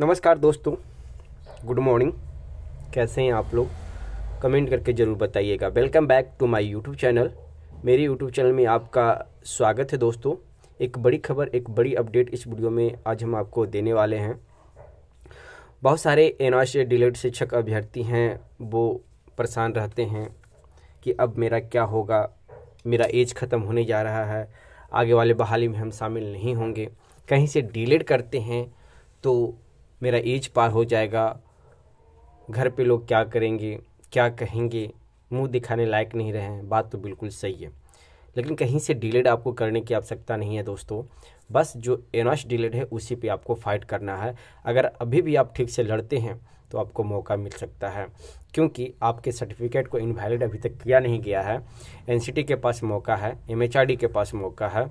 नमस्कार दोस्तों good morning कैसे हैं आप लोग कमेंट करके ज़रूर बताइएगा welcome back to my YouTube channel मेरे यूट्यूब चैनल में आपका स्वागत है दोस्तों एक बड़ी खबर एक बड़ी अपडेट इस वीडियो में आज हम आपको देने वाले हैं बहुत सारे एन डिलेट शिक्षक अभ्यर्थी हैं वो परेशान रहते हैं कि अब मेरा क्या होगा मेरा एज ख़त्म होने जा रहा है आगे वाले बहाली में हम शामिल नहीं होंगे कहीं से डिलेट करते हैं तो मेरा एज पार हो जाएगा घर पे लोग क्या करेंगे क्या कहेंगे मुंह दिखाने लायक नहीं रहे हैं बात तो बिल्कुल सही है लेकिन कहीं से डिलेड आपको करने की आवश्यकता नहीं है दोस्तों बस जो एनॉश डिलेड है उसी पे आपको फाइट करना है अगर अभी भी आप ठीक से लड़ते हैं तो आपको मौका मिल सकता है क्योंकि आपके सर्टिफिकेट को इनवैलिड अभी तक किया नहीं गया है एन के पास मौका है एम के पास मौका है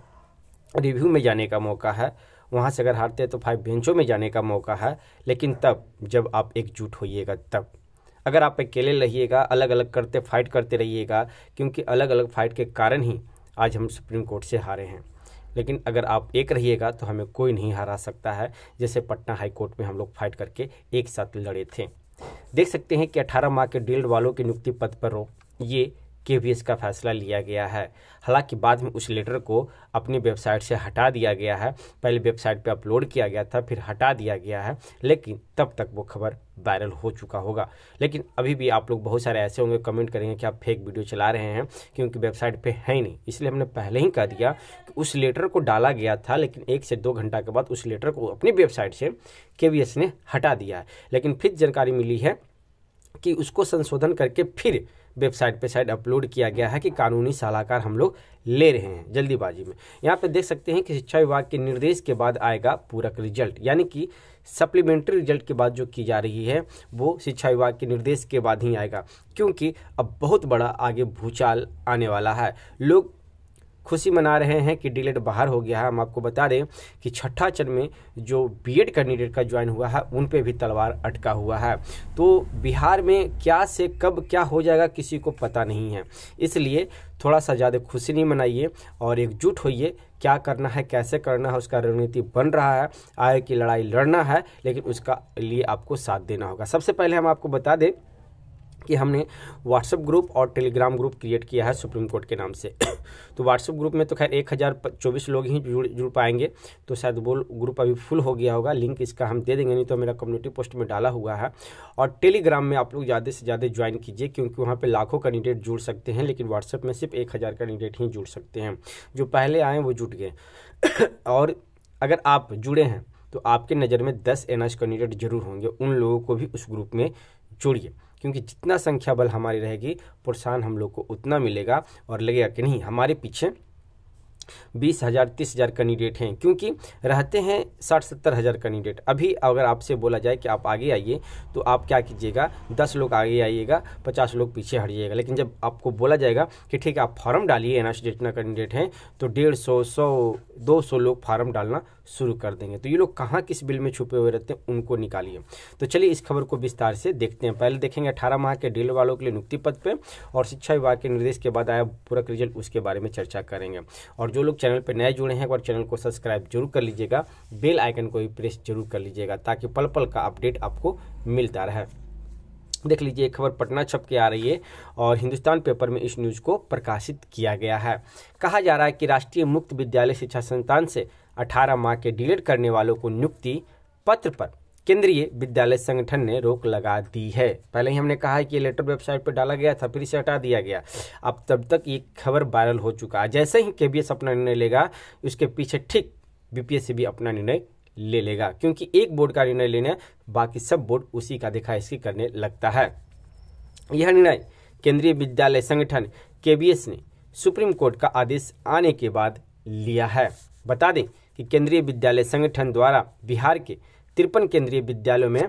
रिव्यू में जाने का मौका है वहाँ से अगर हारते हैं तो फाइव बेंचों में जाने का मौका है लेकिन तब जब आप एकजुट होइएगा तब अगर आप अकेले रहिएगा अलग अलग करते फाइट करते रहिएगा क्योंकि अलग अलग फाइट के कारण ही आज हम सुप्रीम कोर्ट से हारे हैं लेकिन अगर आप एक रहिएगा तो हमें कोई नहीं हरा सकता है जैसे पटना हाई कोर्ट में हम लोग फाइट करके एक साथ लड़े थे देख सकते हैं कि 18 माह के डील्ड वालों की नियुक्ति पद पर रोक ये केवीएस का फैसला लिया गया है हालांकि बाद में उस लेटर को अपनी वेबसाइट से हटा दिया गया है पहले वेबसाइट पर अपलोड किया गया था फिर हटा दिया गया है लेकिन तब तक वो खबर वायरल हो चुका होगा लेकिन अभी भी आप लोग बहुत सारे ऐसे होंगे कमेंट करेंगे कि आप फेक वीडियो चला रहे हैं क्योंकि वेबसाइट पे है ही नहीं इसलिए हमने पहले ही कह दिया कि उस लेटर को डाला गया था लेकिन एक से दो घंटा के बाद उस लेटर को अपनी वेबसाइट से के ने हटा दिया है लेकिन फिर जानकारी मिली है कि उसको संशोधन करके फिर वेबसाइट पे साइड अपलोड किया गया है कि कानूनी सलाहकार हम लोग ले रहे हैं जल्दीबाजी में यहाँ पे देख सकते हैं कि शिक्षा विभाग के निर्देश के बाद आएगा पूरक रिजल्ट यानी कि सप्लीमेंट्री रिजल्ट की बात जो की जा रही है वो शिक्षा विभाग के निर्देश के बाद ही आएगा क्योंकि अब बहुत बड़ा आगे भूचाल आने वाला है लोग खुशी मना रहे हैं कि डीलेट e बाहर हो गया है हम आपको बता दें कि छठा चरण में जो बीएड कैंडिडेट का ज्वाइन हुआ है उन पे भी तलवार अटका हुआ है तो बिहार में क्या से कब क्या हो जाएगा किसी को पता नहीं है इसलिए थोड़ा सा ज़्यादा खुशी नहीं मनाइए और एकजुट होइए क्या करना है कैसे करना है उसका रणनीति बन रहा है आय की लड़ाई लड़ना है लेकिन उसका लिए आपको साथ देना होगा सबसे पहले हम आपको बता दें कि हमने व्हाट्सअप ग्रुप और टेलीग्राम ग्रुप क्रिएट किया है सुप्रीम कोर्ट के नाम से तो व्हाट्सअप ग्रुप में तो खैर एक हज़ार चौबीस लोग ही जुड़ जुड़ पाएंगे तो शायद वो ग्रुप अभी फुल हो गया होगा लिंक इसका हम दे देंगे नहीं तो मेरा कम्युनिटी पोस्ट में डाला हुआ है और टेलीग्राम में आप लोग ज़्यादा से ज़्यादा ज्वाइन कीजिए क्योंकि वहाँ पर लाखों कैंडिडेट जुड़ सकते हैं लेकिन व्हाट्सअप में सिर्फ एक हज़ार कैंडिडेट ही जुड़ सकते हैं जो पहले आए वो जुट गए और अगर आप जुड़े हैं तो आपके नज़र में दस एन कैंडिडेट जरूर होंगे उन लोगों को भी उस ग्रुप में जोड़िए क्योंकि जितना संख्या बल हमारी रहेगी प्रोत्साहन हम लोग को उतना मिलेगा और लगेगा कि नहीं हमारे पीछे बीस हज़ार तीस हज़ार कैंडिडेट हैं क्योंकि रहते हैं साठ सत्तर हज़ार कैंडिडेट अभी अगर आपसे बोला जाए कि आप आगे आइए तो आप क्या कीजिएगा दस लोग आगे आइएगा पचास लोग पीछे हट जाइएगा लेकिन जब आपको बोला जाएगा कि ठीक है आप फॉर्म डालिए एन जितना कैंडिडेट हैं तो डेढ़ सौ सौ दो सौ लोग फार्म डालना शुरू कर देंगे तो ये लोग कहाँ किस बिल में छुपे हुए रहते हैं उनको निकालिए तो चलिए इस खबर को विस्तार से देखते हैं पहले देखेंगे अठारह माह के डील वालों के लिए नियुक्ति पद पर और शिक्षा विभाग के निर्देश के बाद आया पूरक रिजल्ट उसके बारे में चर्चा करेंगे और जो लोग चैनल पर नए जुड़े हैं और चैनल को सब्सक्राइब जरूर कर लीजिएगा बेल आइकन को भी प्रेस जरूर कर लीजिएगा ताकि पल पल का अपडेट आपको मिलता रहे देख लीजिए खबर पटना छप के आ रही है और हिंदुस्तान पेपर में इस न्यूज़ को प्रकाशित किया गया है कहा जा रहा है कि राष्ट्रीय मुक्त विद्यालय शिक्षा संस्थान से 18 माह के डिलीट करने वालों को नियुक्ति पत्र पर केंद्रीय विद्यालय संगठन ने रोक लगा दी है पहले ही हमने कहा है कि लेटर वेबसाइट पर डाला गया था फिर इसे हटा दिया गया अब तब तक ये खबर वायरल हो चुका है जैसे ही के अपना निर्णय लेगा उसके पीछे ठीक बीपीएससी भी अपना निर्णय ले लेगा क्योंकि एक बोर्ड का निर्णय लेना बाकी सब बोर्ड उसी का दिखा इसकी करने लगता है यह निर्णय केंद्रीय विद्यालय संगठन के ने सुप्रीम कोर्ट का आदेश आने के बाद लिया है बता दें कि केंद्रीय विद्यालय संगठन द्वारा बिहार के तिरपन केंद्रीय विद्यालयों में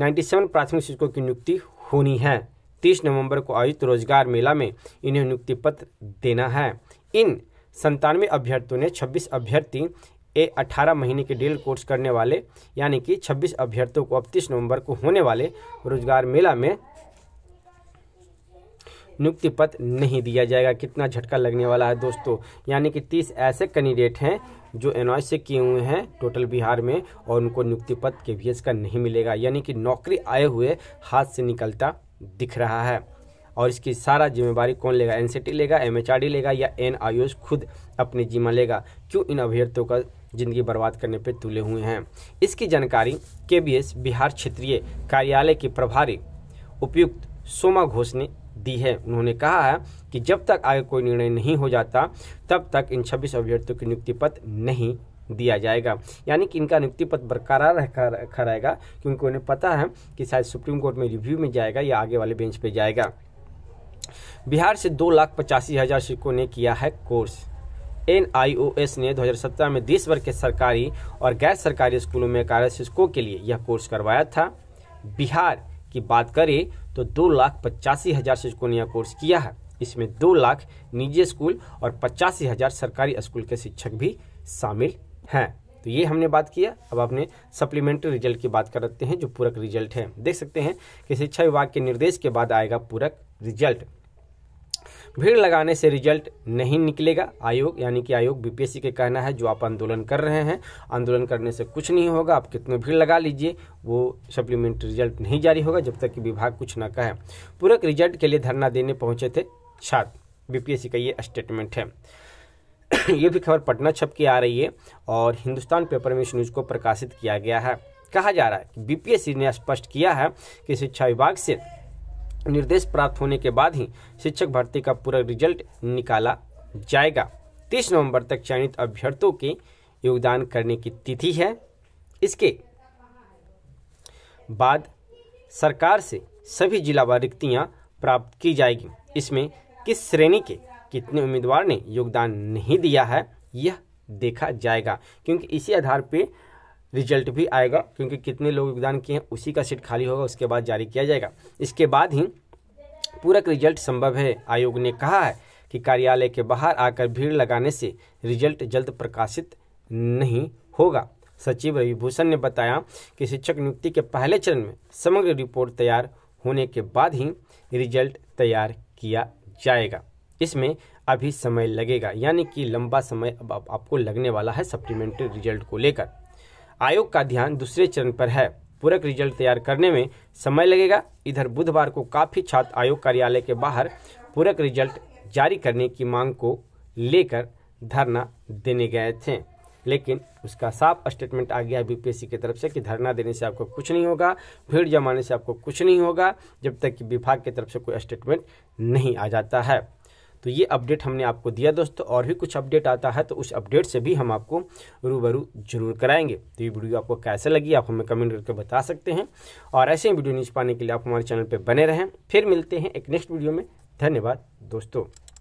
97 प्राथमिक शिक्षकों की नियुक्ति होनी है 30 नवंबर को आयोजित रोजगार मेला में इन्हें नियुक्ति पत्र देना है इन संतानवे अभ्यर्थियों ने 26 अभ्यर्थी ए 18 महीने के डेल कोर्स करने वाले यानी कि 26 अभ्यर्थियों को अब तीस नवम्बर को होने वाले रोजगार मेला में नियुक्ति पत्र नहीं दिया जाएगा कितना झटका लगने वाला है दोस्तों यानी कि तीस ऐसे कैंडिडेट हैं जो एन से किए हुए हैं टोटल बिहार में और उनको नियुक्ति पत्र के वी का नहीं मिलेगा यानी कि नौकरी आए हुए हाथ से निकलता दिख रहा है और इसकी सारा जिम्मेवारी कौन लेगा एन लेगा एम लेगा या एन खुद अपने जिम्मा लेगा क्यों इन अभ्यर्थियों का जिंदगी बर्बाद करने पर तुले हुए हैं इसकी जानकारी के बिहार क्षेत्रीय कार्यालय के प्रभारी उपयुक्त सोमा घोष ने दी है उन्होंने कहा है कि जब तक आगे कोई निर्णय नहीं हो जाता तब तक इन छब्बीस अभ्यर्थियों की नियुक्ति पत्र नहीं दिया जाएगा यानी कि इनका नियुक्ति पत्र बरकरार रखा रहेगा क्योंकि उन्हें पता है कि शायद सुप्रीम कोर्ट में रिव्यू में जाएगा या आगे वाले बेंच पे जाएगा बिहार से दो लाख पचासी हज़ार शिक्षकों ने किया है कोर्स एन ने 2017 में देश भर के सरकारी और गैर सरकारी स्कूलों में कार्यरत शिक्षकों के लिए यह कोर्स करवाया था बिहार की बात करें तो दो लाख पचासी हज़ार शिक्षकों ने यह कोर्स किया है इसमें दो लाख निजी स्कूल और पचासी हज़ार सरकारी स्कूल के शिक्षक भी शामिल हैं तो ये हमने बात किया अब अपने सप्लीमेंट्री रिजल्ट की बात करते हैं जो पूरक रिजल्ट है देख सकते हैं कि शिक्षा विभाग के निर्देश के बाद आएगा पूरक रिजल्ट भीड़ लगाने से रिजल्ट नहीं निकलेगा आयोग यानी कि आयोग बीपीएससी के कहना है जो आप आंदोलन कर रहे हैं आंदोलन करने से कुछ नहीं होगा आप कितने भीड़ लगा लीजिए वो सप्लीमेंट्री रिजल्ट नहीं जारी होगा जब तक कि विभाग कुछ ना कहे पूरक रिजल्ट के लिए धरना देने पहुंचे थे छात्र बीपीएससी का ये स्टेटमेंट है ये भी खबर पटना छप की आ रही है और हिंदुस्तान पेपर में इस न्यूज़ को प्रकाशित किया गया है कहा जा रहा है कि बीपीएससी ने स्पष्ट किया है कि शिक्षा विभाग से निर्देश प्राप्त होने के बाद ही शिक्षक भर्ती का पूरा रिजल्ट निकाला जाएगा तीस नवंबर तक चयनित अभ्यर्थियों के योगदान करने की तिथि है इसके बाद सरकार से सभी जिला व रिक्तियाँ प्राप्त की जाएगी इसमें किस श्रेणी के कितने उम्मीदवार ने योगदान नहीं दिया है यह देखा जाएगा क्योंकि इसी आधार पर रिजल्ट भी आएगा क्योंकि कितने लोग योगदान किए हैं उसी का सीट खाली होगा उसके बाद जारी किया जाएगा इसके बाद ही पूरक रिजल्ट संभव है आयोग ने कहा है कि कार्यालय के बाहर आकर भीड़ लगाने से रिजल्ट जल्द प्रकाशित नहीं होगा सचिव रविभूषण ने बताया कि शिक्षक नियुक्ति के पहले चरण में समग्र रिपोर्ट तैयार होने के बाद ही रिजल्ट तैयार किया जाएगा इसमें अभी समय लगेगा यानी कि लंबा समय अब आपको लगने वाला है सप्लीमेंट्री रिजल्ट को लेकर आयोग का ध्यान दूसरे चरण पर है पूरक रिजल्ट तैयार करने में समय लगेगा इधर बुधवार को काफ़ी छात्र आयोग कार्यालय के बाहर पूरक रिजल्ट जारी करने की मांग को लेकर धरना देने गए थे लेकिन उसका साफ स्टेटमेंट आ गया बीपीएससी की तरफ से कि धरना देने से आपको कुछ नहीं होगा भीड़ जमाने से आपको कुछ नहीं होगा जब तक कि विभाग की तरफ से कोई स्टेटमेंट नहीं आ जाता है तो ये अपडेट हमने आपको दिया दोस्तों और भी कुछ अपडेट आता है तो उस अपडेट से भी हम आपको रूबरू जरूर कराएंगे तो ये वीडियो आपको कैसे लगी आप हमें कमेंट करके बता सकते हैं और ऐसे ही वीडियो नीचे पाने के लिए आप हमारे चैनल पर बने रहें फिर मिलते हैं एक नेक्स्ट वीडियो में धन्यवाद दोस्तों